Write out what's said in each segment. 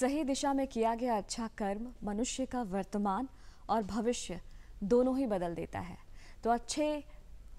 सही दिशा में किया गया अच्छा कर्म मनुष्य का वर्तमान और भविष्य दोनों ही बदल देता है तो अच्छे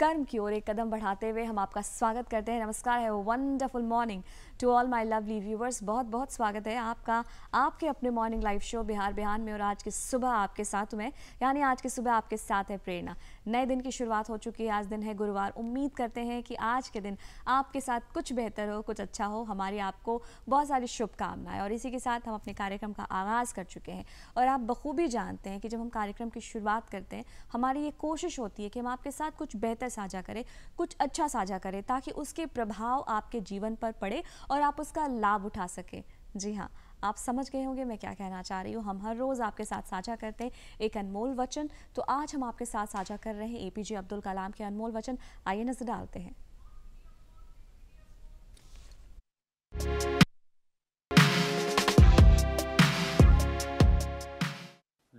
कर्म की ओर एक कदम बढ़ाते हुए हम आपका स्वागत करते हैं नमस्कार है wonderful morning to all my lovely viewers बहुत बहुत स्वागत है आपका आपके अपने morning live show Bihar Bihan में और आज की सुबह आपके साथ में यानी आज की सुबह आपके साथ है प्रेरणा नए दिन की शुरुआत हो चुकी है आज दिन है गुरुवार उम्मीद करते हैं कि आज के दिन आपके साथ कुछ बेहतर हो कुछ अच्छा हो हमारी आपको बहुत सारी शुभकामनाएं और इसी के साथ हम अपने कार्यक्रम का आगाज़ कर चुके हैं और आप बखूबी जानते हैं कि जब हम कार्यक्रम की शुरुआत करते हैं हमारी ये कोशिश होती है कि हम आपके साथ कुछ बेहतर साझा करें कुछ अच्छा साझा करें ताकि उसके प्रभाव आपके जीवन पर पड़े और आप उसका लाभ उठा सकें जी हाँ आप समझ गए होंगे मैं क्या कहना चाह रही हूँ हम हर रोज़ आपके साथ साझा करते हैं एक अनमोल वचन तो आज हम आपके साथ साझा कर रहे हैं एपीजे अब्दुल कलाम के अनमोल वचन आइए नजर डालते हैं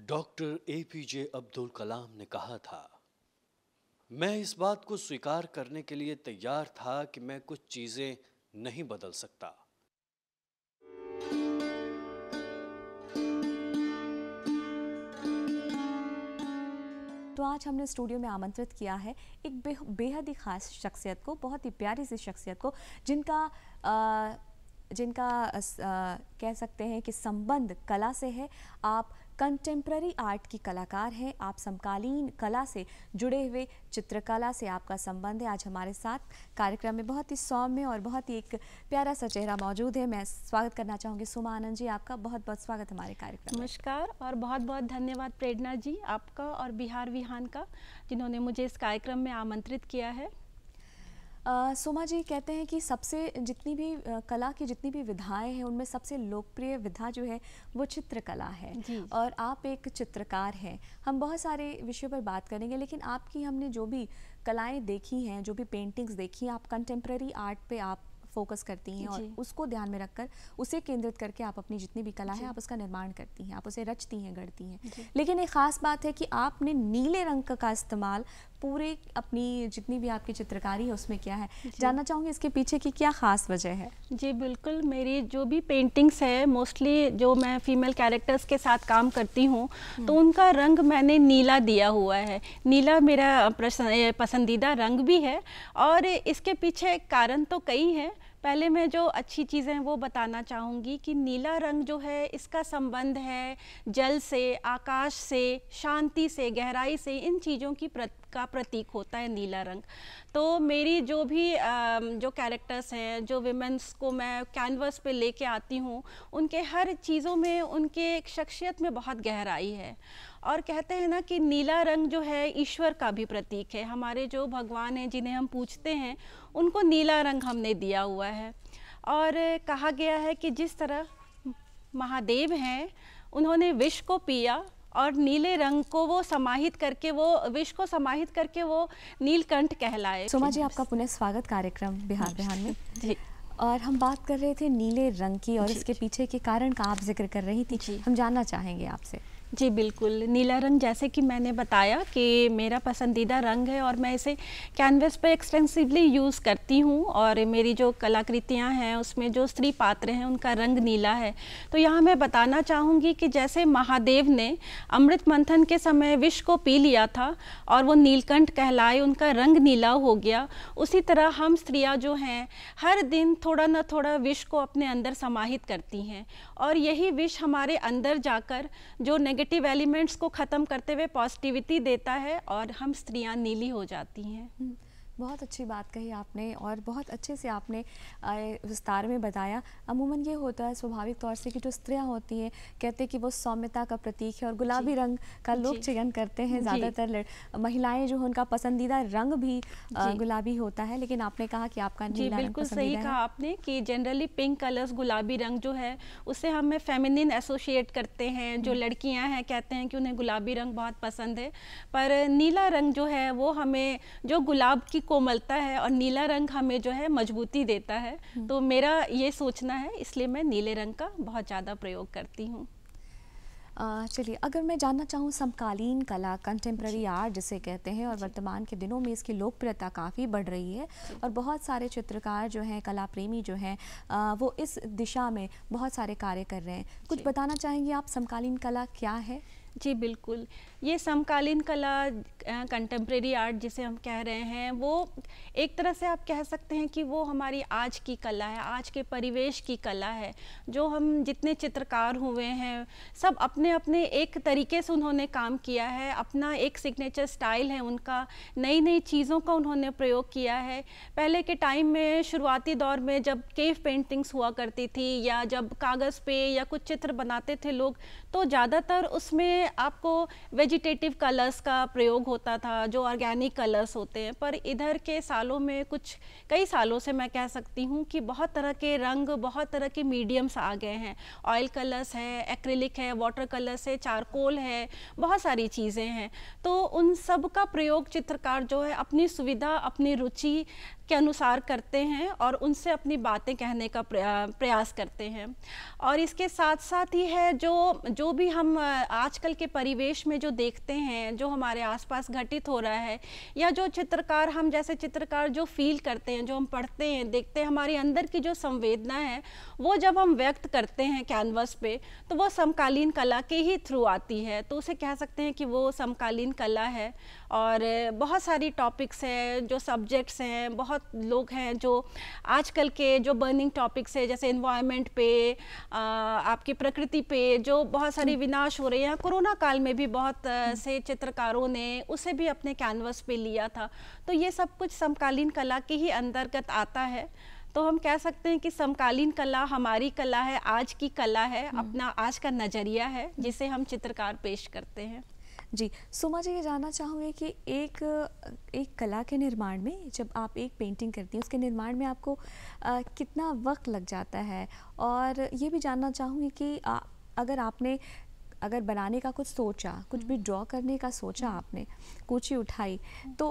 डॉक्टर एपीजे अब्दुल कलाम ने कहा था मैं इस बात को स्वीकार करने के लिए तैयार था कि मैं कुछ चीजें नहीं बदल सकता तो आज हमने स्टूडियो में आमंत्रित किया है एक बेहद ही ख़ास शख्सियत को बहुत ही प्यारी सी शख्सियत को जिनका आ, जिनका आ, कह सकते हैं कि संबंध कला से है आप कंटेम्प्ररी आर्ट की कलाकार हैं आप समकालीन कला से जुड़े हुए चित्रकला से आपका संबंध है आज हमारे साथ कार्यक्रम में बहुत ही सौम्य और बहुत ही एक प्यारा सा चेहरा मौजूद है मैं स्वागत करना चाहूँगी सुमा आनंद जी आपका बहुत बहुत स्वागत हमारे कार्यक्रम नमस्कार और बहुत बहुत धन्यवाद प्रेरणा जी आपका और बिहार विहान का जिन्होंने मुझे इस कार्यक्रम में आमंत्रित किया है सोमा जी कहते हैं कि सबसे जितनी भी कला की जितनी भी विधाएं हैं उनमें सबसे लोकप्रिय विधा जो है वो चित्रकला है और आप एक चित्रकार हैं हम बहुत सारे विषयों पर बात करेंगे लेकिन आपकी हमने जो भी कलाएं देखी हैं जो भी पेंटिंग्स देखी हैं आप कंटेम्प्रेरी आर्ट पे आप फोकस करती हैं और उसको ध्यान में रखकर उसे केंद्रित करके आप अपनी जितनी भी कला है आप उसका निर्माण करती हैं आप उसे रचती हैं गढ़ती हैं लेकिन एक ख़ास बात है कि आपने नीले रंग का इस्तेमाल पूरे अपनी जितनी भी आपकी चित्रकारी है उसमें क्या है जानना चाहूँगी इसके पीछे की क्या ख़ास वजह है जी बिल्कुल मेरी जो भी पेंटिंग्स है मोस्टली जो मैं फीमेल कैरेक्टर्स के साथ काम करती हूँ हम्म। तो उनका रंग मैंने नीला दिया हुआ है नीला मेरा पसंदीदा रंग भी है और इसके पीछे कारण तो कई हैं पहले मैं जो अच्छी चीज़ें हैं वो बताना चाहूँगी कि नीला रंग जो है इसका संबंध है जल से आकाश से शांति से गहराई से इन चीज़ों की प्रत का प्रतीक होता है नीला रंग तो मेरी जो भी जो कैरेक्टर्स हैं जो विमेंस को मैं कैनवस पे लेके आती हूँ उनके हर चीज़ों में उनके शख्सियत में बहुत गहराई है और कहते हैं ना कि नीला रंग जो है ईश्वर का भी प्रतीक है हमारे जो भगवान हैं जिन्हें हम पूछते हैं उनको नीला रंग हमने दिया हुआ है और कहा गया है कि जिस तरह महादेव हैं उन्होंने विष को पिया और नीले रंग को वो समाहित करके वो विष को समाहित करके वो नीलकंठ कहलाए सोमा जी आपका पुनः स्वागत कार्यक्रम बिहार बिहार में जी और हम बात कर रहे थे नीले रंग की और इसके पीछे के कारण का आप जिक्र कर रही थी हम जानना चाहेंगे आपसे जी बिल्कुल नीला रंग जैसे कि मैंने बताया कि मेरा पसंदीदा रंग है और मैं इसे कैनवस पर एक्सटेंसिवली यूज़ करती हूँ और मेरी जो कलाकृतियाँ हैं उसमें जो स्त्री पात्र हैं उनका रंग नीला है तो यहाँ मैं बताना चाहूँगी कि जैसे महादेव ने अमृत मंथन के समय विष को पी लिया था और वो नीलकंठ कहलाए उनका रंग नीला हो गया उसी तरह हम स्त्रियाँ जो हैं हर दिन थोड़ा ना थोड़ा विष को अपने अंदर समाहित करती हैं और यही विष हमारे अंदर जाकर जो नेगेटिव नेगेटिव एलिमेंट्स को ख़त्म करते हुए पॉजिटिविटी देता है और हम स्त्रियां नीली हो जाती हैं बहुत अच्छी बात कही आपने और बहुत अच्छे से आपने विस्तार में बताया अमूमन ये होता है स्वाभाविक तौर से कि जो स्त्रियाँ होती हैं कहते हैं कि वो सौम्यता का प्रतीक है और गुलाबी रंग का लोग चयन करते हैं ज़्यादातर महिलाएं जो उनका पसंदीदा रंग भी गुलाबी होता है लेकिन आपने कहा कि आपका जी बिल्कुल सही कहा आपने कि जनरली पिंक कलर्स गुलाबी रंग जो है उससे हमें फेमिनिन एसोशिएट करते हैं जो हम्म। लड़कियाँ हैं कहते हैं कि उन्हें गुलाबी रंग बहुत पसंद है पर नीला रंग जो है वो हमें जो गुलाब की कोमलता है और नीला रंग हमें जो है मजबूती देता है हम्म। तो मेरा ये सोचना है इसलिए मैं नीले रंग का बहुत ज़्यादा प्रयोग करती हूँ चलिए अगर मैं जानना चाहूँ समकालीन कला कंटेम्प्रेरी आर्ट जिसे कहते हैं और वर्तमान के दिनों में इसकी लोकप्रियता काफ़ी बढ़ रही है और बहुत सारे चित्रकार जो हैं कला प्रेमी जो हैं वो इस दिशा में बहुत सारे कार्य कर रहे हैं कुछ बताना चाहेंगे आप समकालीन कला क्या है जी बिल्कुल ये समकालीन कला कंटेम्प्रेरी आर्ट जिसे हम कह रहे हैं वो एक तरह से आप कह सकते हैं कि वो हमारी आज की कला है आज के परिवेश की कला है जो हम जितने चित्रकार हुए हैं सब अपने अपने एक तरीके से उन्होंने काम किया है अपना एक सिग्नेचर स्टाइल है उनका नई नई चीज़ों का उन्होंने प्रयोग किया है पहले के टाइम में शुरुआती दौर में जब केव पेंटिंग्स हुआ करती थी या जब कागज़ पे या कुछ चित्र बनाते थे लोग तो ज़्यादातर उसमें आपको वेज वेजिटेटिव कलर्स का प्रयोग होता था जो ऑर्गेनिक कलर्स होते हैं पर इधर के सालों में कुछ कई सालों से मैं कह सकती हूँ कि बहुत तरह के रंग बहुत तरह के मीडियम्स आ गए हैं ऑयल कलर्स है एक्रिलिक है वाटर कलर्स है चारकोल है बहुत सारी चीज़ें हैं तो उन सब का प्रयोग चित्रकार जो है अपनी सुविधा अपनी रुचि के अनुसार करते हैं और उनसे अपनी बातें कहने का प्रयास करते हैं और इसके साथ साथ ही है जो जो भी हम आजकल के परिवेश में जो देखते हैं जो हमारे आसपास घटित हो रहा है या जो चित्रकार हम जैसे चित्रकार जो फील करते हैं जो हम पढ़ते हैं देखते हैं हमारे अंदर की जो संवेदना है वो जब हम व्यक्त करते हैं कैनवस पे तो वो समकालीन कला के ही थ्रू आती है तो उसे कह सकते हैं कि वो समकालीन कला है और बहुत सारी टॉपिक्स हैं जो सब्जेक्ट्स हैं बहुत लोग हैं जो आजकल के जो बर्निंग टॉपिक्स है जैसे इन्वायरमेंट पे आ, आपकी प्रकृति पे जो बहुत सारी हम्म। विनाश हो रही है कोरोना काल में भी बहुत हम्म। से चित्रकारों ने उसे भी अपने कैनवस पे लिया था तो ये सब कुछ समकालीन कला के ही अंतर्गत आता है तो हम कह सकते हैं कि समकालीन कला हमारी कला है आज की कला है हम्म। अपना आज का नज़रिया है जिसे हम चित्रकार पेश करते हैं जी सुमा जी ये जानना चाहूँगी कि एक एक कला के निर्माण में जब आप एक पेंटिंग करती हैं उसके निर्माण में आपको आ, कितना वक्त लग जाता है और ये भी जानना चाहूँगी कि आ, अगर आपने अगर बनाने का कुछ सोचा कुछ भी ड्रॉ करने का सोचा हम्म। आपने ही उठाई हम्म। तो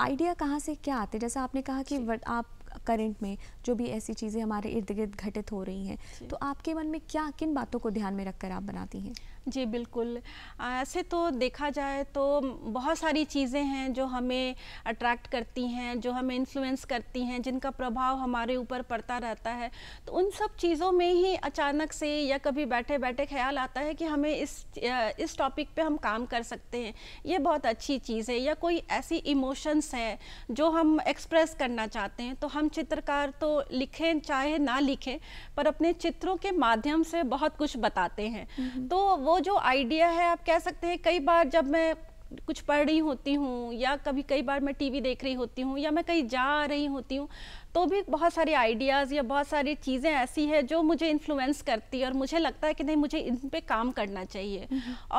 आइडिया कहाँ से क्या आते जैसा आपने कहा कि आप करंट में जो भी ऐसी चीज़ें हमारे इर्द गिर्द घटित हो रही हैं तो आपके मन में क्या किन बातों को ध्यान में रखकर आप बनाती हैं जी बिल्कुल ऐसे तो देखा जाए तो बहुत सारी चीज़ें हैं जो हमें अट्रैक्ट करती हैं जो हमें इन्फ्लुएंस करती हैं जिनका प्रभाव हमारे ऊपर पड़ता रहता है तो उन सब चीज़ों में ही अचानक से या कभी बैठे बैठे ख्याल आता है कि हमें इस इस टॉपिक पे हम काम कर सकते हैं ये बहुत अच्छी चीज़ है या कोई ऐसी इमोशंस है जो हम एक्सप्रेस करना चाहते हैं तो हम चित्रकार तो लिखें चाहे ना लिखें पर अपने चित्रों के माध्यम से बहुत कुछ बताते हैं हम्म। तो वो जो आइडिया है आप कह सकते हैं कई बार जब मैं कुछ पढ़ रही होती हूँ या कभी कई बार मैं टीवी देख रही होती हूँ या मैं कहीं जा रही होती हूँ तो भी बहुत सारे आइडियाज़ या बहुत सारी चीज़ें ऐसी हैं जो मुझे इन्फ्लुएंस करती है और मुझे लगता है कि नहीं मुझे इन पर काम करना चाहिए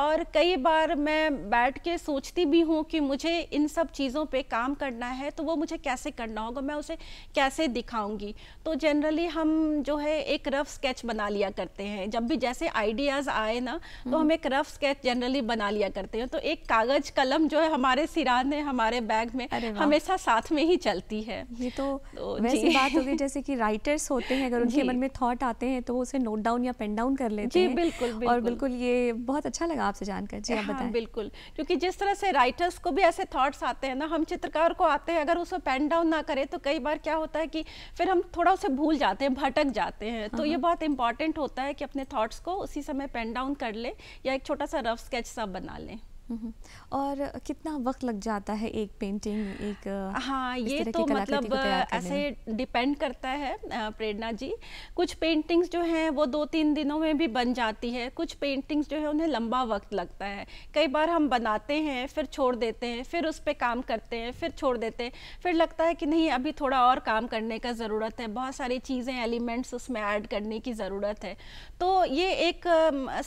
और कई बार मैं बैठ के सोचती भी हूँ कि मुझे इन सब चीज़ों पर काम करना है तो वो मुझे कैसे करना होगा मैं उसे कैसे दिखाऊंगी तो जनरली हम जो है एक रफ स्केच बना लिया करते हैं जब भी जैसे आइडियाज़ आए ना तो हम एक रफ स्केच जनरली बना लिया करते हैं तो एक कागज़ कलम जो है हमारे में हमारे बैग में हमेशा साथ में ही चलती है ये तो, तो वैसी बात हो गई जैसे कि राइटर्स होते हैं अगर उनके मन में थॉट आते हैं तो वो उसे नोट डाउन या पेन डाउन कर लेते हैं बिल्कुल, बिल्कुल और बिल्कुल ये बहुत अच्छा लगा आपसे जानकर जी आप हाँ, बिल्कुल क्योंकि जिस तरह से राइटर्स को भी ऐसे थॉट्स आते हैं ना हम चित्रकार को आते हैं अगर उसे पेन डाउन ना करें तो कई बार क्या होता है कि फिर हम थोड़ा उसे भूल जाते हैं भटक जाते हैं तो हाँ, ये हाँ। बहुत इंपॉर्टेंट होता है कि अपने थॉट्स को उसी समय पेन डाउन कर लें या एक छोटा सा रफ स्केच सा बना लें और कितना वक्त लग जाता है एक पेंटिंग एक हाँ ये तो मतलब ऐसे डिपेंड करता है प्रेरणा जी कुछ पेंटिंग्स जो हैं वो दो तीन दिनों में भी बन जाती है कुछ पेंटिंग्स जो है उन्हें लंबा वक्त लगता है कई बार हम बनाते हैं फिर छोड़ देते हैं फिर उस पर काम करते हैं फिर छोड़ देते हैं फिर लगता है कि नहीं अभी थोड़ा और काम करने का ज़रूरत है बहुत सारी चीज़ें एलिमेंट्स उसमें ऐड करने की ज़रूरत है तो ये एक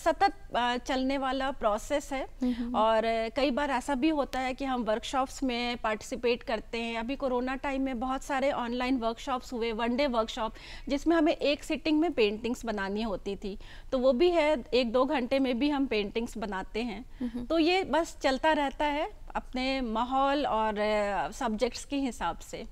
सतत चलने वाला प्रोसेस है और और कई बार ऐसा भी होता है कि हम वर्कशॉप्स में पार्टिसिपेट करते हैं अभी कोरोना टाइम में बहुत सारे ऑनलाइन वर्कशॉप्स हुए वन डे वर्कशॉप जिसमें हमें एक सिटिंग में पेंटिंग्स बनानी होती थी तो वो भी है एक दो घंटे में भी हम पेंटिंग्स बनाते हैं हम्म। तो ये बस चलता रहता है अपने माहौल और सब्जेक्ट्स के हिसाब से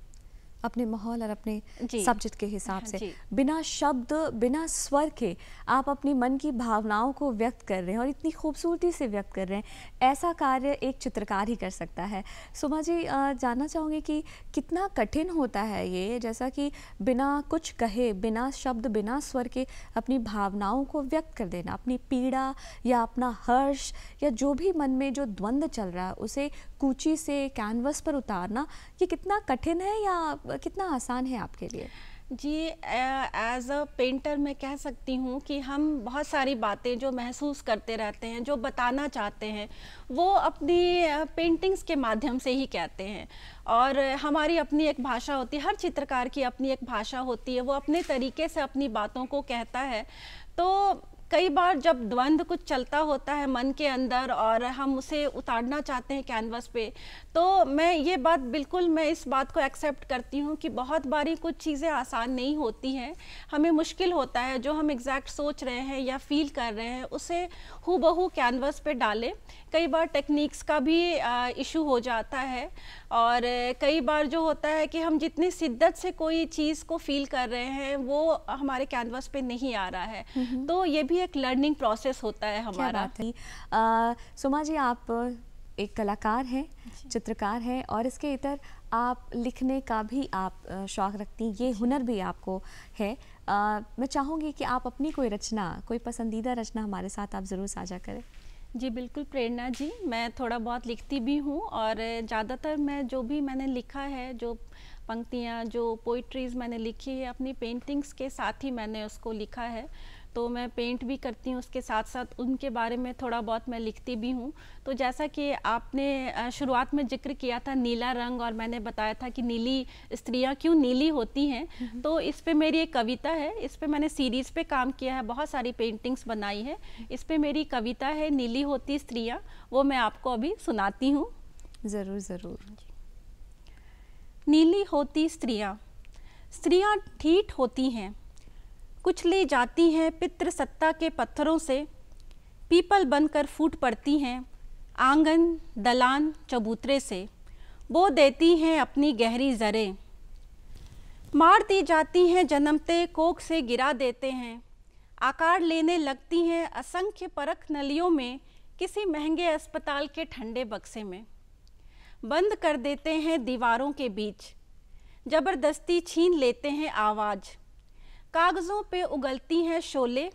अपने माहौल और अपने सब्जेक्ट के हिसाब हाँ से बिना शब्द बिना स्वर के आप अपनी मन की भावनाओं को व्यक्त कर रहे हैं और इतनी खूबसूरती से व्यक्त कर रहे हैं ऐसा कार्य एक चित्रकार ही कर सकता है सुमा जी जानना चाहूँगी कि कितना कठिन होता है ये जैसा कि बिना कुछ कहे बिना शब्द बिना स्वर के अपनी भावनाओं को व्यक्त कर देना अपनी पीड़ा या अपना हर्ष या जो भी मन में जो द्वंद्व चल रहा है उसे कूची से कैनवस पर उतारना ये कितना कठिन है या कितना आसान है आपके लिए जी एज अ पेंटर मैं कह सकती हूँ कि हम बहुत सारी बातें जो महसूस करते रहते हैं जो बताना चाहते हैं वो अपनी पेंटिंग्स के माध्यम से ही कहते हैं और हमारी अपनी एक भाषा होती है हर चित्रकार की अपनी एक भाषा होती है वो अपने तरीके से अपनी बातों को कहता है तो कई बार जब द्वंद्व कुछ चलता होता है मन के अंदर और हम उसे उतारना चाहते हैं कैनवस पे तो मैं ये बात बिल्कुल मैं इस बात को एक्सेप्ट करती हूँ कि बहुत बारी कुछ चीज़ें आसान नहीं होती हैं हमें मुश्किल होता है जो हम एग्जैक्ट सोच रहे हैं या फील कर रहे हैं उसे हु बहू कैनवस पे डालें कई बार टेक्निक्स का भी इशू हो जाता है और कई बार जो होता है कि हम जितनी शिद्दत से कोई चीज़ को फील कर रहे हैं वो हमारे कैनवस पे नहीं आ रहा है हम्म। तो ये भी एक लर्निंग प्रोसेस होता है हमारा आ, सुमा जी आप एक कलाकार हैं चित्रकार हैं और इसके इतर आप लिखने का भी आप शौक़ रखती हैं ये हुनर भी आपको है आ, मैं चाहूँगी कि आप अपनी कोई रचना कोई पसंदीदा रचना हमारे साथ आप ज़रूर साझा करें जी बिल्कुल प्रेरणा जी मैं थोड़ा बहुत लिखती भी हूँ और ज़्यादातर मैं जो भी मैंने लिखा है जो पंक्तियाँ जो पोइट्रीज़ मैंने लिखी है अपनी पेंटिंग्स के साथ ही मैंने उसको लिखा है तो मैं पेंट भी करती हूँ उसके साथ साथ उनके बारे में थोड़ा बहुत मैं लिखती भी हूँ तो जैसा कि आपने शुरुआत में जिक्र किया था नीला रंग और मैंने बताया था कि नीली स्त्रियाँ क्यों नीली होती हैं तो इस पर मेरी एक कविता है इस पर मैंने सीरीज़ पे काम किया है बहुत सारी पेंटिंग्स बनाई है इस पर मेरी कविता है नीली होती स्त्रियाँ वो मैं आपको अभी सुनाती हूँ ज़रूर ज़रूर नीली होती स्त्रियाँ स्त्रियाँ ठीठ होती हैं कुचले जाती हैं पितृ सत्ता के पत्थरों से पीपल बनकर फूट पड़ती हैं आंगन दलान चबूतरे से बो देती हैं अपनी गहरी जरें मार दी जाती हैं जन्मते कोक से गिरा देते हैं आकार लेने लगती हैं असंख्य परख नलियों में किसी महंगे अस्पताल के ठंडे बक्से में बंद कर देते हैं दीवारों के बीच जबरदस्ती छीन लेते हैं आवाज़ कागज़ों पे उगलती हैं शोले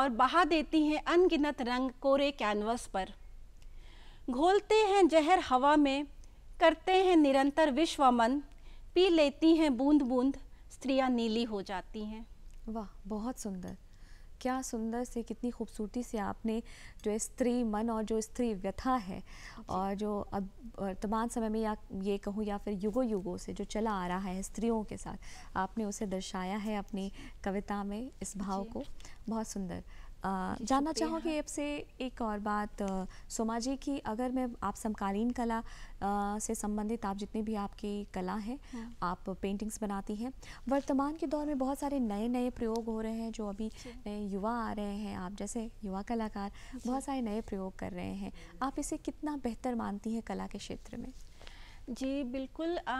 और बहा देती हैं अनगिनत रंग कोरे कैनवस पर घोलते हैं जहर हवा में करते हैं निरंतर विश्वमन पी लेती हैं बूंद बूंद स्त्रियां नीली हो जाती हैं वाह बहुत सुंदर क्या सुंदर से कितनी खूबसूरती से आपने जो स्त्री मन और जो स्त्री व्यथा है और जो अब वर्तमान समय में या ये कहूँ या फिर युगो युगों से जो चला आ रहा है स्त्रियों के साथ आपने उसे दर्शाया है अपनी कविता में इस भाव को बहुत सुंदर जानना चाहूँगी आपसे एक और बात सोमा जी की अगर मैं आप समकालीन कला आ, से संबंधित आप जितनी भी आपकी कला है हाँ। आप पेंटिंग्स बनाती हैं वर्तमान के दौर में बहुत सारे नए नए प्रयोग हो रहे हैं जो अभी नए युवा आ रहे हैं आप जैसे युवा कलाकार बहुत सारे नए प्रयोग कर रहे हैं आप इसे कितना बेहतर मानती हैं कला के क्षेत्र में जी बिल्कुल आ,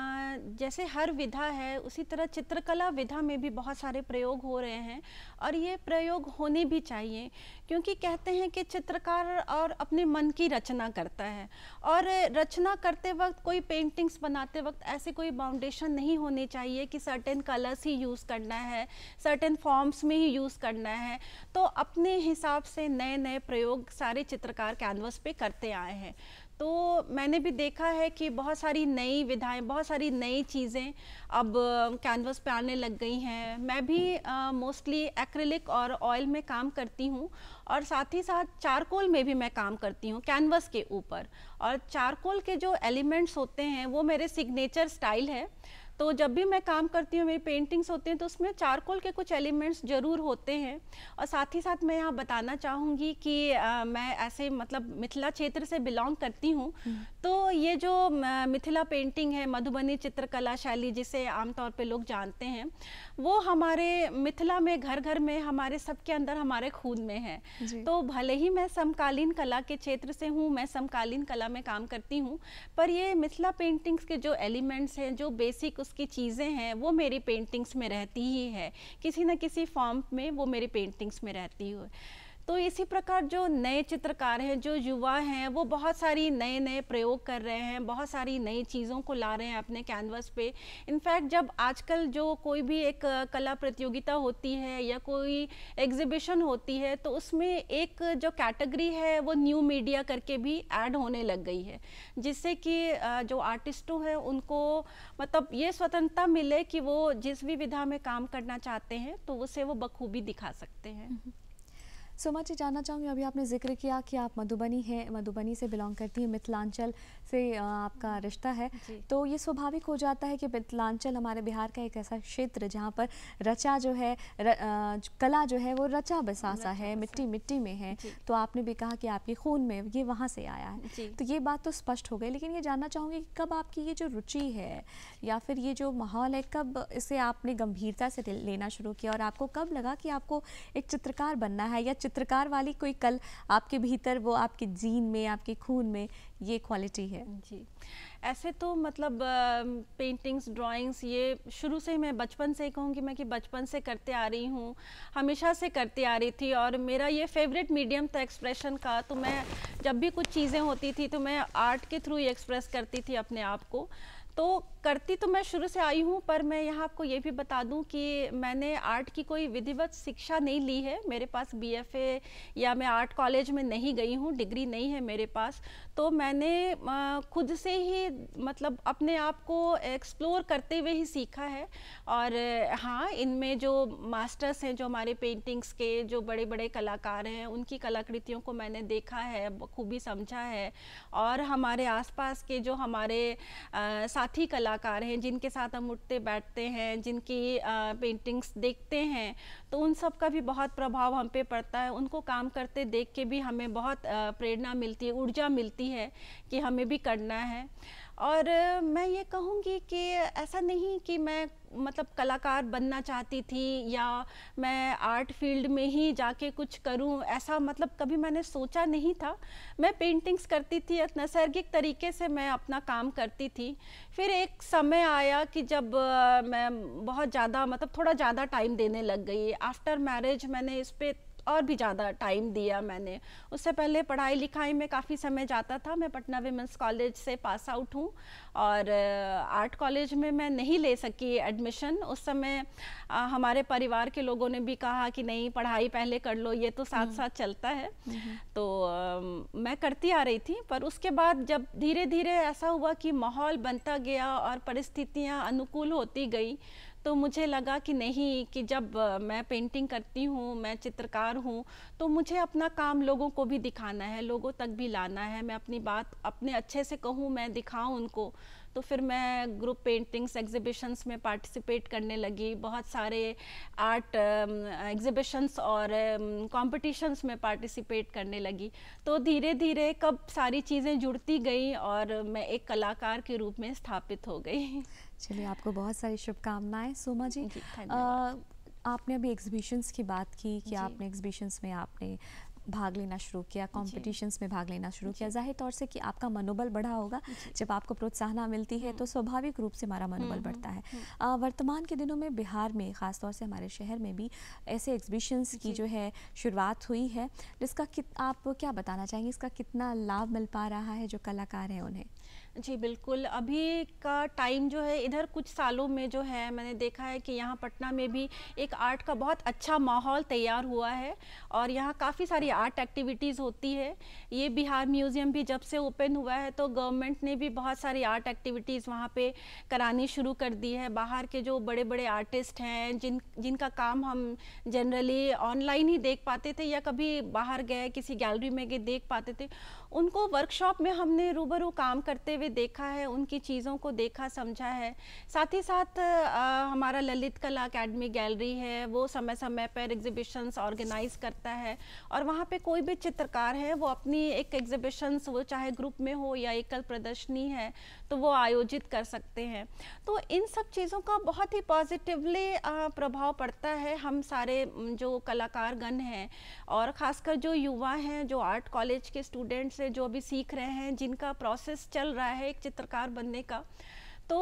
जैसे हर विधा है उसी तरह चित्रकला विधा में भी बहुत सारे प्रयोग हो रहे हैं और ये प्रयोग होने भी चाहिए क्योंकि कहते हैं कि चित्रकार और अपने मन की रचना करता है और रचना करते वक्त कोई पेंटिंग्स बनाते वक्त ऐसे कोई बाउंडेशन नहीं होने चाहिए कि सर्टेन कलर्स ही यूज़ करना है सर्टेन फॉर्म्स में ही यूज़ करना है तो अपने हिसाब से नए नए प्रयोग सारे चित्रकार कैनवस पर करते आए हैं तो मैंने भी देखा है कि बहुत सारी नई विधाएं बहुत सारी नई चीज़ें अब कैनवस पे आने लग गई हैं मैं भी मोस्टली एक्रेलिक और ऑयल में काम करती हूँ और साथ ही साथ चारकोल में भी मैं काम करती हूँ कैनवस के ऊपर और चारकोल के जो एलिमेंट्स होते हैं वो मेरे सिग्नेचर स्टाइल है तो जब भी मैं काम करती हूँ मेरी पेंटिंग्स होते हैं तो उसमें चारकोल के कुछ एलिमेंट्स ज़रूर होते हैं और साथ ही साथ मैं यहाँ बताना चाहूँगी कि आ, मैं ऐसे मतलब मिथिला क्षेत्र से बिलोंग करती हूँ हम्म। तो ये जो मिथिला पेंटिंग है मधुबनी चित्रकला शैली जिसे आमतौर पे लोग जानते हैं वो हमारे मिथिला में घर घर में हमारे सबके अंदर हमारे खून में है तो भले ही मैं समकालीन कला के क्षेत्र से हूँ मैं समकालीन कला में काम करती हूँ पर ये मिथिला पेंटिंग्स के जो एलिमेंट्स हैं जो बेसिक उसकी चीज़ें हैं वो मेरी पेंटिंग्स में रहती ही है किसी न किसी फॉर्म में वो मेरी पेंटिंग्स में रहती हुई तो इसी प्रकार जो नए चित्रकार हैं जो युवा हैं वो बहुत सारी नए नए प्रयोग कर रहे हैं बहुत सारी नई चीज़ों को ला रहे हैं अपने कैनवस पे इनफैक्ट जब आजकल जो कोई भी एक कला प्रतियोगिता होती है या कोई एग्जिबिशन होती है तो उसमें एक जो कैटेगरी है वो न्यू मीडिया करके भी ऐड होने लग गई है जिससे कि जो आर्टिस्टों हैं उनको मतलब ये स्वतंत्रता मिले कि वो जिस भी विधा में काम करना चाहते हैं तो उसे वो बखूबी दिखा सकते हैं सोमा जी जानना चाहूँगी अभी आपने जिक्र किया कि आप मधुबनी हैं मधुबनी से बिलोंग करती हैं मिथिलांचल से आपका रिश्ता है तो ये स्वाभाविक हो जाता है कि मिथिलांचल हमारे बिहार का एक ऐसा क्षेत्र जहाँ पर रचा जो है र, आ, कला जो है वो रचा बसासा है मिट्टी मिट्टी में है तो आपने भी कहा कि आपके खून में ये वहाँ से आया है तो ये बात तो स्पष्ट हो गई लेकिन ये जानना चाहूँगी कि कब आपकी ये जो रुचि है या फिर ये जो माहौल है कब इसे आपने गंभीरता से लेना शुरू किया और आपको कब लगा कि आपको एक चित्रकार बनना है या चित्रकार वाली कोई कल आपके भीतर वो आपके जीन में आपके खून में ये क्वालिटी है जी ऐसे तो मतलब पेंटिंग्स uh, ड्राइंग्स ये शुरू से ही मैं बचपन से ही कहूँगी मैं कि बचपन से करते आ रही हूँ हमेशा से करते आ रही थी और मेरा ये फेवरेट मीडियम था एक्सप्रेशन का तो मैं जब भी कुछ चीज़ें होती थी तो मैं आर्ट के थ्रू ही एक्सप्रेस करती थी अपने आप को तो करती तो मैं शुरू से आई हूँ पर मैं यहाँ आपको ये भी बता दूँ कि मैंने आर्ट की कोई विधिवत शिक्षा नहीं ली है मेरे पास बीएफए या मैं आर्ट कॉलेज में नहीं गई हूँ डिग्री नहीं है मेरे पास तो मैंने खुद से ही मतलब अपने आप को एक्सप्लोर करते हुए ही सीखा है और हाँ इनमें जो मास्टर्स हैं जो हमारे पेंटिंग्स के जो बड़े बड़े कलाकार हैं उनकी कलाकृतियों को मैंने देखा है खूबी समझा है और हमारे आसपास के जो हमारे साथ साथी कलाकार हैं जिनके साथ हम उठते बैठते हैं जिनकी पेंटिंग्स देखते हैं तो उन सब का भी बहुत प्रभाव हम पे पड़ता है उनको काम करते देख के भी हमें बहुत प्रेरणा मिलती है ऊर्जा मिलती है कि हमें भी करना है और मैं ये कहूँगी कि ऐसा नहीं कि मैं मतलब कलाकार बनना चाहती थी या मैं आर्ट फील्ड में ही जाके कुछ करूँ ऐसा मतलब कभी मैंने सोचा नहीं था मैं पेंटिंग्स करती थी नैसर्गिक तरीके से मैं अपना काम करती थी फिर एक समय आया कि जब मैं बहुत ज़्यादा मतलब थोड़ा ज़्यादा टाइम देने लग गई आफ्टर मैरिज मैंने इस पर और भी ज़्यादा टाइम दिया मैंने उससे पहले पढ़ाई लिखाई में काफ़ी समय जाता था मैं पटना विमेंस कॉलेज से पास आउट हूँ और आर्ट कॉलेज में मैं नहीं ले सकी एडमिशन उस समय आ, हमारे परिवार के लोगों ने भी कहा कि नहीं पढ़ाई पहले कर लो ये तो साथ हम्म। साथ चलता है हम्म। तो आ, मैं करती आ रही थी पर उसके बाद जब धीरे धीरे ऐसा हुआ कि माहौल बनता गया और परिस्थितियाँ अनुकूल होती गई तो मुझे लगा कि नहीं कि जब मैं पेंटिंग करती हूँ मैं चित्रकार हूँ तो मुझे अपना काम लोगों को भी दिखाना है लोगों तक भी लाना है मैं अपनी बात अपने अच्छे से कहूँ मैं दिखाऊँ उनको तो फिर मैं ग्रुप पेंटिंग्स एग्जिबिशंस में पार्टिसिपेट करने लगी बहुत सारे आर्ट एग्जिबिशंस um, और कॉम्पिटिशन्स um, में पार्टिसिपेट करने लगी तो धीरे धीरे कब सारी चीज़ें जुड़ती गई और मैं एक कलाकार के रूप में स्थापित हो गई चलिए आपको बहुत सारी शुभकामनाएं सोमा जी, जी आ, आपने अभी एग्जिबिशंस की बात की कि आपने एग्जिबिशंस में आपने भाग लेना शुरू किया कॉम्पिटिशन्स में भाग लेना शुरू किया जाहिर तौर से कि आपका मनोबल बढ़ा होगा जब आपको प्रोत्साहना मिलती है हम्म। तो स्वाभाविक रूप से हमारा मनोबल हम्म, हम्म, बढ़ता है वर्तमान के दिनों में बिहार में ख़ासतौर से हमारे शहर में भी ऐसे एग्जीबिशंस की जो है शुरुआत हुई है जिसका आप क्या बताना चाहेंगे इसका कितना लाभ मिल पा रहा है जो कलाकार हैं उन्हें जी बिल्कुल अभी का टाइम जो है इधर कुछ सालों में जो है मैंने देखा है कि यहाँ पटना में भी एक आर्ट का बहुत अच्छा माहौल तैयार हुआ है और यहाँ काफ़ी सारी आर्ट एक्टिविटीज़ होती है ये बिहार म्यूज़ियम भी जब से ओपन हुआ है तो गवर्नमेंट ने भी बहुत सारी आर्ट एक्टिविटीज़ वहाँ पे करानी शुरू कर दी है बाहर के जो बड़े बड़े आर्टिस्ट हैं जिन जिनका काम हम जनरली ऑनलाइन ही देख पाते थे या कभी बाहर गए किसी गैलरी में गए देख पाते थे उनको वर्कशॉप में हमने रूबरू काम करते हुए देखा है उनकी चीज़ों को देखा समझा है साथ ही साथ आ, हमारा ललित कला अकेडमी गैलरी है वो समय समय पर एग्जिबिशंस ऑर्गेनाइज करता है और वहाँ पे कोई भी चित्रकार है वो अपनी एक एग्जिबिशंस वो चाहे ग्रुप में हो या एकल प्रदर्शनी है तो वो आयोजित कर सकते हैं तो इन सब चीज़ों का बहुत ही पॉजिटिवली प्रभाव पड़ता है हम सारे जो कलाकार गण हैं और ख़ासकर जो युवा हैं जो आर्ट कॉलेज के स्टूडेंट्स हैं जो अभी सीख रहे हैं जिनका प्रोसेस चल रहा है एक चित्रकार बनने का तो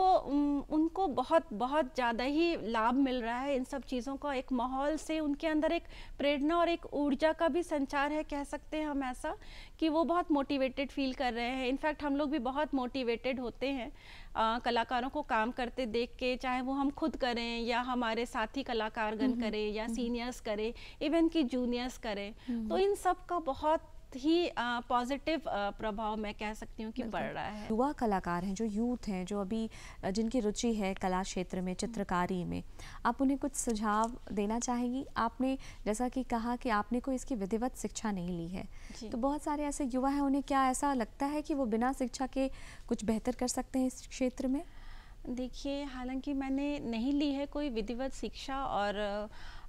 उनको बहुत बहुत ज़्यादा ही लाभ मिल रहा है इन सब चीज़ों का एक माहौल से उनके अंदर एक प्रेरणा और एक ऊर्जा का भी संचार है कह सकते हैं हम ऐसा कि वो बहुत मोटिवेटेड फील कर रहे हैं इनफैक्ट हम लोग भी बहुत मोटिवेटेड होते हैं आ, कलाकारों को काम करते देख के चाहे वो हम खुद करें या हमारे साथी कलाकारगण हम्म, हम्म, करें या सीनियर्स हम्म। करें इवन कि जूनियर्स करें तो इन सब का बहुत ही पॉजिटिव प्रभाव मैं कह सकती हूँ कि पड़ रहा है युवा कलाकार हैं जो यूथ हैं जो अभी जिनकी रुचि है कला क्षेत्र में चित्रकारी हम्म। में आप उन्हें कुछ सुझाव देना चाहेंगी आपने जैसा कि कहा कि आपने कोई इसकी विधिवत शिक्षा नहीं ली है तो बहुत सारे ऐसे युवा हैं उन्हें क्या ऐसा लगता है कि वो बिना शिक्षा के कुछ बेहतर कर सकते हैं इस क्षेत्र में देखिए हालांकि मैंने नहीं ली है कोई विधिवत शिक्षा और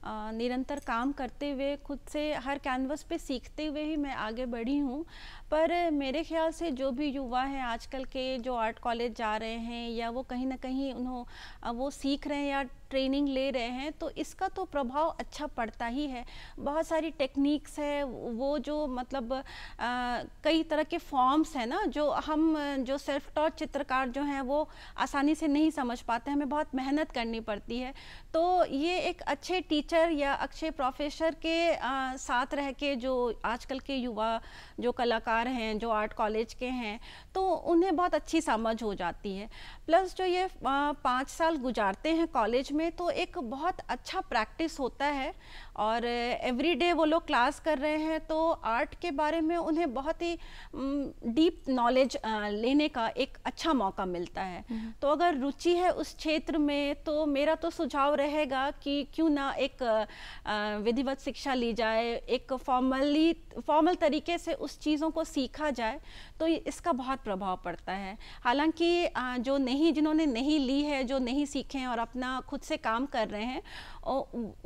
निरंतर काम करते हुए खुद से हर कैनवस पे सीखते हुए ही मैं आगे बढ़ी हूँ पर मेरे ख्याल से जो भी युवा हैं आजकल के जो आर्ट कॉलेज जा रहे हैं या वो कहीं ना कहीं उन्हों वो सीख रहे हैं या ट्रेनिंग ले रहे हैं तो इसका तो प्रभाव अच्छा पड़ता ही है बहुत सारी टेक्निक्स है वो जो मतलब आ, कई तरह के फॉर्म्स हैं ना जो हम जो सेल्फ टॉट चित्रकार जो हैं वो आसानी से नहीं समझ पाते हमें बहुत मेहनत करनी पड़ती है तो ये एक अच्छे टीचर या अच्छे प्रोफेसर के आ, साथ रह के जो आजकल के युवा जो कलाकार हैं जो आर्ट कॉलेज के हैं तो उन्हें बहुत अच्छी समझ हो जाती है प्लस जो ये पाँच साल गुजारते हैं कॉलेज में में तो एक बहुत अच्छा प्रैक्टिस होता है और एवरी डे वो लोग क्लास कर रहे हैं तो आर्ट के बारे में उन्हें बहुत ही डीप नॉलेज लेने का एक अच्छा मौका मिलता है हम्म। तो अगर रुचि है उस क्षेत्र में तो मेरा तो सुझाव रहेगा कि क्यों ना एक विधिवत शिक्षा ली जाए एक फॉर्मली फॉर्मल तरीके से उस चीज़ों को सीखा जाए तो इसका बहुत प्रभाव पड़ता है हालांकि जो नहीं जिन्होंने नहीं ली है जो नहीं सीखे हैं और अपना खुद से काम कर रहे हैं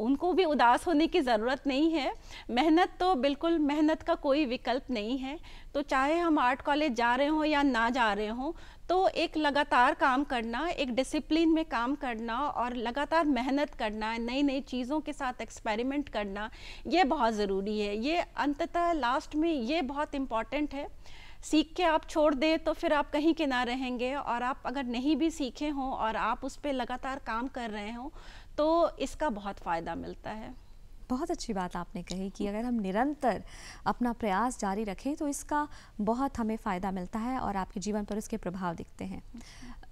उनको भी उदास होने करने की ज़रूरत नहीं है मेहनत तो बिल्कुल मेहनत का कोई विकल्प नहीं है तो चाहे हम आर्ट कॉलेज जा रहे हों या ना जा रहे हों तो एक लगातार काम करना एक डिसिप्लिन में काम करना और लगातार मेहनत करना नई नई चीज़ों के साथ एक्सपेरिमेंट करना ये बहुत ज़रूरी है ये अंततः लास्ट में ये बहुत इम्पॉर्टेंट है सीख के आप छोड़ दें तो फिर आप कहीं के ना रहेंगे और आप अगर नहीं भी सीखे हों और आप उस पर लगातार काम कर रहे हों तो इसका बहुत फ़ायदा मिलता है बहुत अच्छी बात आपने कही कि अगर हम निरंतर अपना प्रयास जारी रखें तो इसका बहुत हमें फ़ायदा मिलता है और आपके जीवन पर इसके प्रभाव दिखते हैं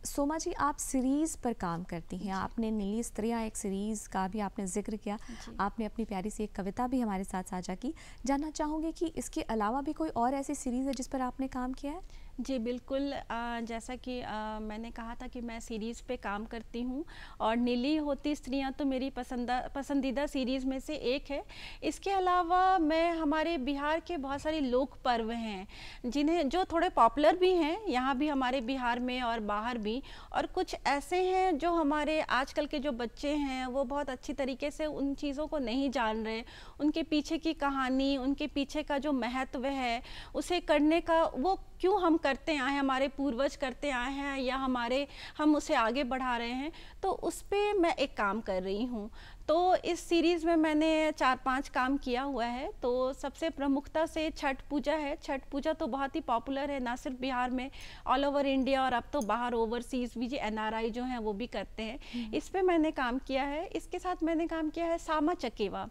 सोमा जी आप सीरीज़ पर काम करती हैं आपने नीली स्त्रियाँ एक सीरीज़ का भी आपने जिक्र किया आपने अपनी प्यारी सी एक कविता भी हमारे साथ साझा की जानना चाहूँगी कि इसके अलावा भी कोई और ऐसी सीरीज़ है जिस पर आपने काम किया है जी बिल्कुल आ, जैसा कि आ, मैंने कहा था कि मैं सीरीज़ पे काम करती हूँ और नीली होती स्त्रियाँ तो मेरी पसंदा पसंदीदा सीरीज़ में से एक है इसके अलावा मैं हमारे बिहार के बहुत सारे लोक पर्व हैं जिन्हें जो थोड़े पॉपुलर भी हैं यहाँ भी हमारे बिहार में और बाहर भी और कुछ ऐसे हैं जो हमारे आजकल के जो बच्चे हैं वो बहुत अच्छी तरीके से उन चीज़ों को नहीं जान रहे उनके पीछे की कहानी उनके पीछे का जो महत्व है उसे करने का वो क्यों हम करते आए हैं हमारे पूर्वज करते आए हैं या हमारे हम उसे आगे बढ़ा रहे हैं तो उस पर मैं एक काम कर रही हूँ तो इस सीरीज़ में मैंने चार पांच काम किया हुआ है तो सबसे प्रमुखता से छठ पूजा है छठ पूजा तो बहुत ही पॉपुलर है ना सिर्फ बिहार में ऑल ओवर इंडिया और अब तो बाहर ओवरसीज़ भी एनआरआई जो हैं वो भी करते हैं हम्म। इस पर मैंने काम किया है इसके साथ मैंने काम किया है सामा चकेवा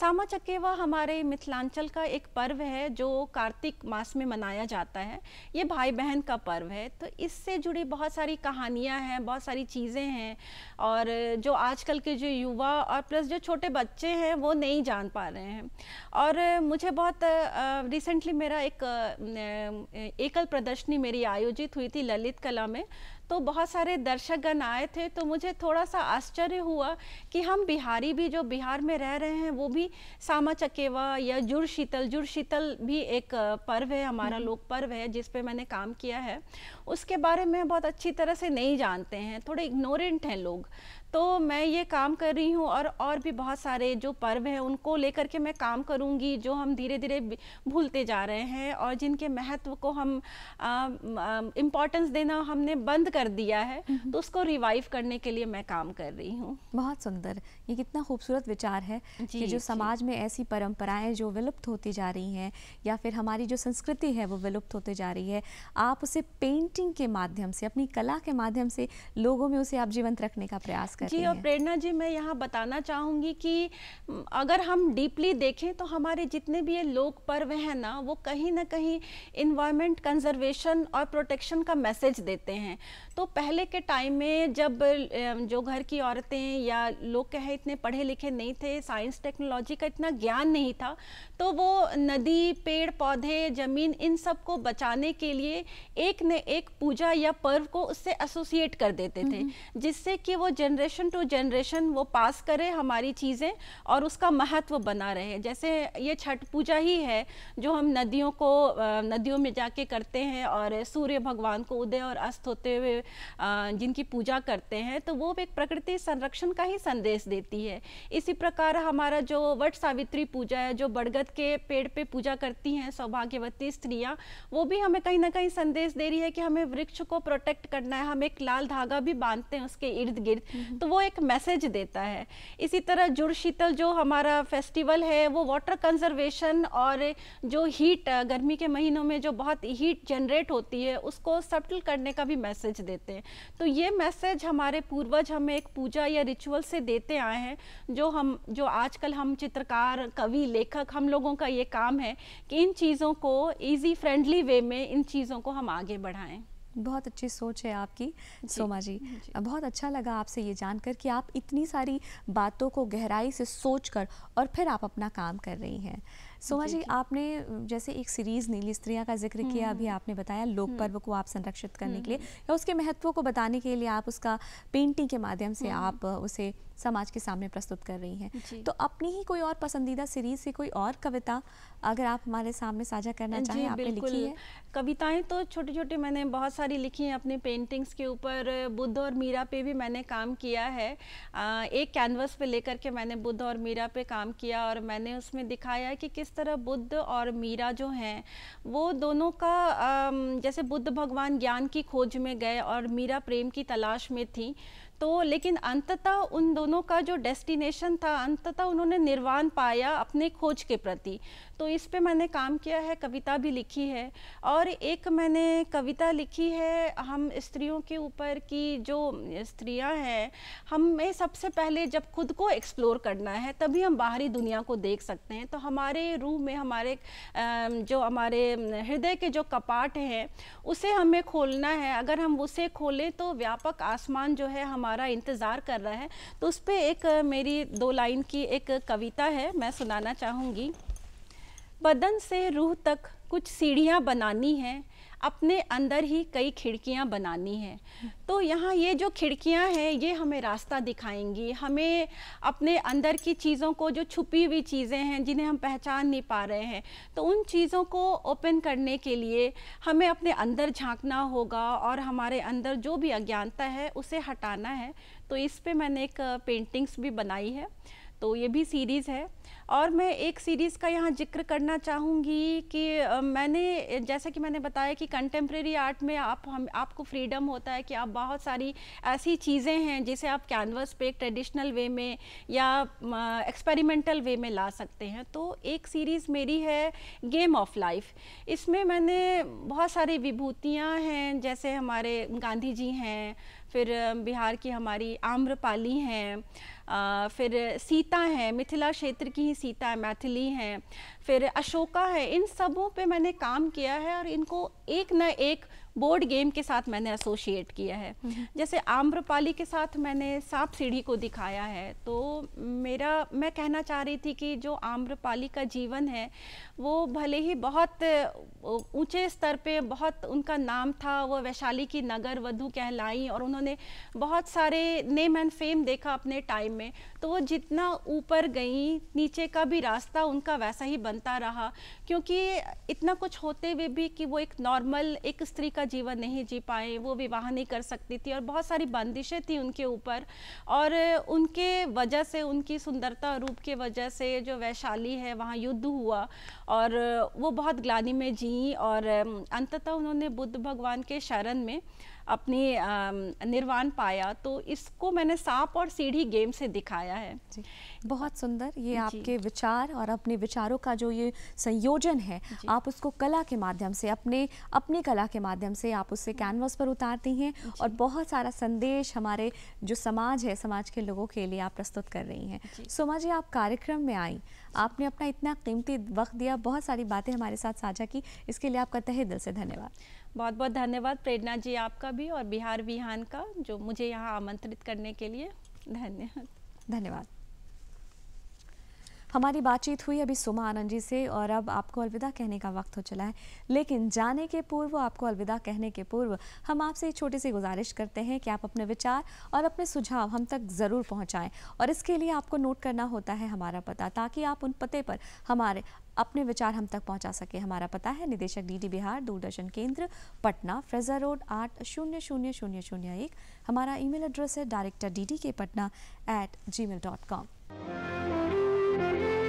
सामा चकेवा हमारे मिथिलांचल का एक पर्व है जो कार्तिक मास में मनाया जाता है ये भाई बहन का पर्व है तो इससे जुड़ी बहुत सारी कहानियाँ हैं बहुत सारी चीज़ें हैं और जो आजकल के जो युवा और प्लस जो छोटे बच्चे हैं वो नहीं जान पा रहे हैं और मुझे बहुत रिसेंटली मेरा एक एकल प्रदर्शनी मेरी आयोजित हुई थी ललित कला में तो बहुत सारे दर्शकगण आए थे तो मुझे थोड़ा सा आश्चर्य हुआ कि हम बिहारी भी जो बिहार में रह रहे हैं वो भी सामा चकेवा या जुड़ शीतल जुड़ शीतल भी एक पर्व है हमारा हम्म। लोक पर्व है जिस पे मैंने काम किया है उसके बारे में बहुत अच्छी तरह से नहीं जानते हैं थोड़े इग्नोरेंट हैं लोग तो मैं ये काम कर रही हूँ और और भी बहुत सारे जो पर्व हैं उनको लेकर के मैं काम करूँगी जो हम धीरे धीरे भूलते जा रहे हैं और जिनके महत्व को हम इम्पोर्टेंस देना हमने बंद कर दिया है हम्म। तो उसको रिवाइव करने के लिए मैं काम कर रही हूँ बहुत सुंदर ये कितना खूबसूरत विचार है कि जो समाज में ऐसी परंपराएं जो विलुप्त होती जा रही हैं या फिर हमारी जो संस्कृति है वो विलुप्त होती जा रही है आप उसे पेंटिंग के माध्यम से अपनी कला के माध्यम से लोगों में उसे आप जीवंत रखने का प्रयास कर जी और प्रेरणा जी मैं यहाँ बताना चाहूँगी कि अगर हम डीपली देखें तो हमारे जितने भी ये लोक पर्व हैं ना वो कहीं ना कहीं इन्वायरमेंट कंजर्वेशन और प्रोटेक्शन का मैसेज देते हैं तो पहले के टाइम में जब जो घर की औरतें या लोग कहे इतने पढ़े लिखे नहीं थे साइंस टेक्नोलॉजी का इतना ज्ञान नहीं था तो वो नदी पेड़ पौधे ज़मीन इन सब को बचाने के लिए एक न एक पूजा या पर्व को उससे एसोसिएट कर देते थे हम्म। जिससे कि वो जनरेशन टू जनरेशन वो पास करे हमारी चीज़ें और उसका महत्व बना रहे जैसे ये छठ पूजा ही है जो हम नदियों को नदियों में जाके करते हैं और सूर्य भगवान को उदय और अस्त होते हुए जिनकी पूजा करते हैं तो वो एक प्रकृति संरक्षण का ही संदेश देती देती है इसी प्रकार हमारा जो वट सावित्री पूजा है जो बड़गद के पेड़ पे पूजा करती हैं सौभाग्यवती स्त्रियाँ वो भी हमें कहीं ना कहीं संदेश दे रही है कि हमें वृक्ष को प्रोटेक्ट करना है हम एक लाल धागा भी बांधते हैं उसके इर्द गिर्द हम्म। तो वो एक मैसेज देता है इसी तरह जुड़ शीतल जो हमारा फेस्टिवल है वो वाटर कंजर्वेशन और जो हीट गर्मी के महीनों में जो बहुत हीट जनरेट होती है उसको सटल करने का भी मैसेज देते हैं तो ये मैसेज हमारे पूर्वज हमें एक पूजा या रिचुअल से देते आ रहा है जो हम जो आजकल हम चित्रकार कवि लेखक हम लोगों का ये काम है कि इन चीज़ों को इजी फ्रेंडली वे में इन चीज़ों को हम आगे बढ़ाएं बहुत अच्छी सोच है आपकी जी, सोमा जी, जी बहुत अच्छा लगा आपसे ये जानकर कि आप इतनी सारी बातों को गहराई से सोचकर और फिर आप अपना काम कर रही हैं सोमा जी, जी, जी आपने जैसे एक सीरीज़ नीली स्त्रियाँ का जिक्र किया अभी हम्म। आपने बताया लोक हम्म। पर्व को आप संरक्षित करने के लिए हम्म। या उसके महत्व को बताने के लिए आप उसका पेंटिंग के माध्यम से आप उसे समाज के सामने प्रस्तुत कर रही हैं तो अपनी ही कोई और पसंदीदा सीरीज से कोई और कविता अगर आप हमारे सामने साझा करना चाहें आपने लिखी है कविताएं तो छोटी छोटी मैंने बहुत सारी लिखी हैं अपनी पेंटिंग्स के ऊपर बुद्ध और मीरा पे भी मैंने काम किया है एक कैनवस पे लेकर के मैंने बुद्ध और मीरा पे काम किया और मैंने उसमें दिखाया कि किस तरह बुद्ध और मीरा जो हैं वो दोनों का जैसे बुद्ध भगवान ज्ञान की खोज में गए और मीरा प्रेम की तलाश में थी तो लेकिन अंततः उन दोनों का जो डेस्टिनेशन था अंततः उन्होंने निर्वाण पाया अपने खोज के प्रति तो इस पे मैंने काम किया है कविता भी लिखी है और एक मैंने कविता लिखी है हम स्त्रियों के ऊपर की जो स्त्रियां हैं हमें सबसे पहले जब खुद को एक्सप्लोर करना है तभी हम बाहरी दुनिया को देख सकते हैं तो हमारे रूह में हमारे जो हमारे हृदय के जो कपाट हैं उसे हमें खोलना है अगर हम उसे खोलें तो व्यापक आसमान जो है हमारा इंतज़ार कर रहा है तो उस पर एक मेरी दो लाइन की एक कविता है मैं सुनाना चाहूँगी बदन से रूह तक कुछ सीढ़ियाँ बनानी हैं अपने अंदर ही कई खिड़कियाँ बनानी हैं तो यहाँ ये जो खिड़कियाँ हैं ये हमें रास्ता दिखाएंगी हमें अपने अंदर की चीज़ों को जो छुपी हुई चीज़ें हैं जिन्हें हम पहचान नहीं पा रहे हैं तो उन चीज़ों को ओपन करने के लिए हमें अपने अंदर झांकना होगा और हमारे अंदर जो भी अज्ञानता है उसे हटाना है तो इस पर मैंने एक पेंटिंग्स भी बनाई है तो ये भी सीरीज़ है और मैं एक सीरीज़ का यहाँ जिक्र करना चाहूँगी कि मैंने जैसा कि मैंने बताया कि कंटेम्प्रेरी आर्ट में आप हम आपको फ्रीडम होता है कि आप बहुत सारी ऐसी चीज़ें हैं जिसे आप कैनवस पे ट्रेडिशनल वे में या एक्सपेरिमेंटल वे में ला सकते हैं तो एक सीरीज़ मेरी है गेम ऑफ लाइफ इसमें मैंने बहुत सारी विभूतियाँ हैं जैसे हमारे गांधी जी हैं फिर बिहार की हमारी आम्रपाली हैं फिर सीता हैं मिथिला क्षेत्र की ही सीता है मैथिली हैं फिर अशोका है इन सबों पे मैंने काम किया है और इनको एक न एक बोर्ड गेम के साथ मैंने एसोशिएट किया है हम्म। जैसे आम्रपाली के साथ मैंने सांप सीढ़ी को दिखाया है तो मेरा मैं कहना चाह रही थी कि जो आम्रपाली का जीवन है वो भले ही बहुत ऊंचे स्तर पे बहुत उनका नाम था वो वैशाली की नगर वधु कहलाई और उन्होंने बहुत सारे नेम एंड फेम देखा अपने टाइम में तो वो जितना ऊपर गई नीचे का भी रास्ता उनका वैसा ही बनता रहा क्योंकि इतना कुछ होते हुए भी कि वो एक नॉर्मल एक स्त्री का जीवन नहीं जी पाए वो विवाह नहीं कर सकती थी और बहुत सारी बंदिशें थी उनके ऊपर और उनके वजह से उनकी सुंदरता रूप के वजह से जो वैशाली है वहाँ युद्ध हुआ और वो बहुत ग्लानी में जी और अंततः उन्होंने बुद्ध भगवान के शरण में अपनी निर्वाण पाया तो इसको मैंने सांप और सीढ़ी गेम से दिखाया है बहुत सुंदर ये आपके विचार और अपने विचारों का जो ये संयोजन है आप उसको कला के माध्यम से अपने अपनी कला के माध्यम से आप उससे कैनवस पर उतारती हैं और बहुत सारा संदेश हमारे जो समाज है समाज के लोगों के लिए आप प्रस्तुत कर रही हैं सोमा जी आप कार्यक्रम में आई आपने अपना इतना कीमती वक्त दिया बहुत सारी बातें हमारे साथ साझा की इसके लिए आपका तहे दिल से धन्यवाद बहुत बहुत धन्यवाद प्रेरणा जी आपका भी और बिहार विहान का जो मुझे यहाँ आमंत्रित करने के लिए धन्यवाद धन्यवाद हमारी बातचीत हुई अभी सुमा आनंद जी से और अब आपको अलविदा कहने का वक्त हो चला है लेकिन जाने के पूर्व आपको अलविदा कहने के पूर्व हम आपसे एक छोटी सी गुजारिश करते हैं कि आप अपने विचार और अपने सुझाव हम तक ज़रूर पहुँचाएँ और इसके लिए आपको नोट करना होता है हमारा पता ताकि आप उन पते पर हमारे अपने विचार हम तक पहुंचा सके हमारा पता है निदेशक डीडी बिहार दूरदर्शन केंद्र पटना फ्रेजर रोड आठ शून्य शून्य शून्य शून्य एक हमारा ईमेल एड्रेस है डायरेक्टर डी डी के Patna at Gmail dot com Thank you.